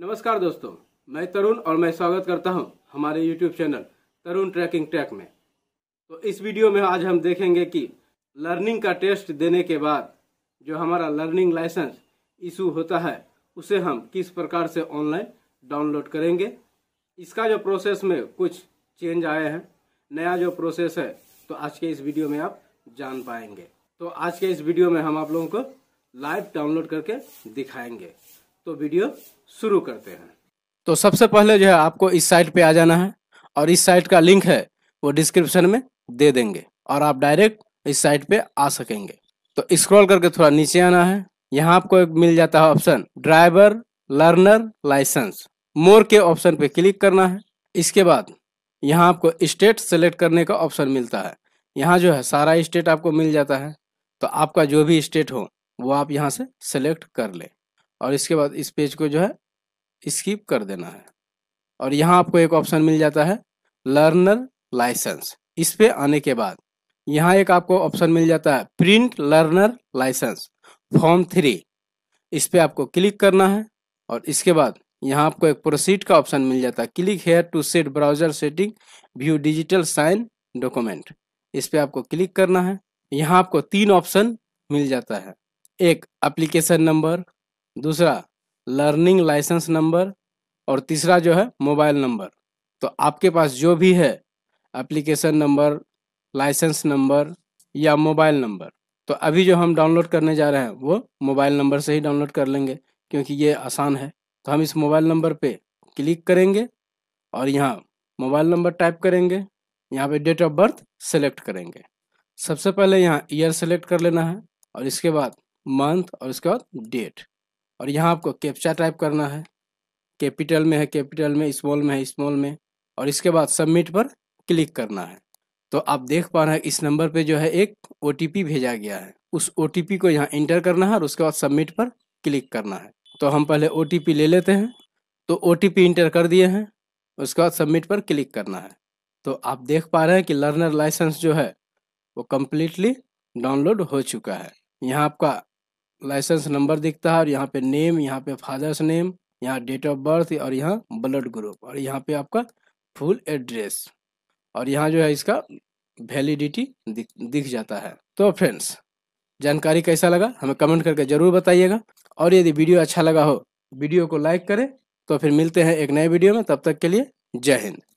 नमस्कार दोस्तों मैं तरुण और मैं स्वागत करता हूं हमारे YouTube channel Tarun tracking track में तो इस वीडियो में आज हम देखेंगे कि लर्निंग का टेस्ट देने के बाद जो हमारा लर्निंग लाइसेंस इशू होता है उसे हम किस प्रकार से ऑनलाइन डाउनलोड करेंगे इसका जो प्रोसेस में कुछ चेंज आए हैं नया जो प्रोसेस है तो आज के इस वीडियो में आप जान पाएंगे तो आज के इस वीडियो में हम आप लोगों को लाइव डाउनलोड करके दिखाएंगे तो वीडियो शुरू करते हैं तो सबसे पहले जो है आपको इस साइट पे आ जाना है और इस साइट का लिंक है वो डिस्क्रिप्शन में दे देंगे और आप डायरेक्ट इस साइट पे आ सकेंगे तो स्क्रॉल करके थोड़ा नीचे आना है यहाँ आपको एक मिल जाता है option driver learner licence more के ऑप्शन पे क्लिक करना है इसके बाद यहाँ आपको स्टेट सेलेक्ट करने का ऑप्शन मिलता है यहाँ जो है सारा स्टेट आपको मिल जाता है तो आपका जो भी स्टेट हो वो आप यहाँ से सेलेक्ट कर लें और इसके बाद इस पेज को जो है स्किप कर देना है और यहाँ आपको एक ऑप्शन मिल जाता है लर्नर लाइसेंस इस पे आने के बाद यहाँ एक आपको ऑप्शन मिल जाता है print learner licence form three इस पे आपको क्लिक करना है और इसके बाद यहाँ आपको एक प्रोसीड का ऑप्शन मिल जाता है click here to set browser setting view digital sign document इस पे आपको क्लिक करना है यहाँ आपको तीन ऑप्शन मिल जाता है एक एप्लीकेशन नंबर दूसरा लर्निंग लाइसेंस नंबर और तीसरा जो है मोबाइल नंबर तो आपके पास जो भी है एप्लीकेशन नंबर लाइसेंस नंबर या मोबाइल नंबर तो अभी जो हम डाउनलोड करने जा रहे हैं वो मोबाइल नंबर से ही डाउनलोड कर लेंगे क्योंकि ये आसान है तो हम इस मोबाइल नंबर पे क्लिक करेंगे और यहाँ मोबाइल नंबर टाइप करेंगे यहाँ पे डेट ऑफ बर्थ सेलेक्ट करेंगे सबसे पहले यहाँ ईयर सेलेक्ट कर लेना है और इसके बाद मंथ और इसके बाद डेट और यहाँ आपको कैप्चा टाइप करना है कैपिटल में है कैपिटल में स्मॉल में है स्मॉल में और इसके बाद सबमिट पर क्लिक करना है तो आप देख पा रहे हैं इस नंबर पे जो है एक ओ भेजा गया है उस ओ को यहाँ इंटर करना है और उसके बाद सबमिट पर क्लिक करना है तो हम पहले ओ ले लेते हैं तो ओ इंटर कर दिए हैं उसके बाद सबमिट पर क्लिक करना है तो आप देख पा रहे हैं कि लर्नर लाइसेंस जो है वो कम्प्लीटली डाउनलोड हो चुका है यहाँ आपका लाइसेंस नंबर दिखता है और यहाँ पे नेम यहाँ पे फादर्स नेम यहाँ डेट ऑफ बर्थ और यहाँ ब्लड ग्रुप और यहाँ पे आपका फुल एड्रेस और यहाँ जो है इसका वैलिडिटी दिख, दिख जाता है तो फ्रेंड्स जानकारी कैसा लगा हमें कमेंट करके जरूर बताइएगा और यदि वीडियो अच्छा लगा हो वीडियो को लाइक करें तो फिर मिलते हैं एक नए वीडियो में तब तक के लिए जय हिंद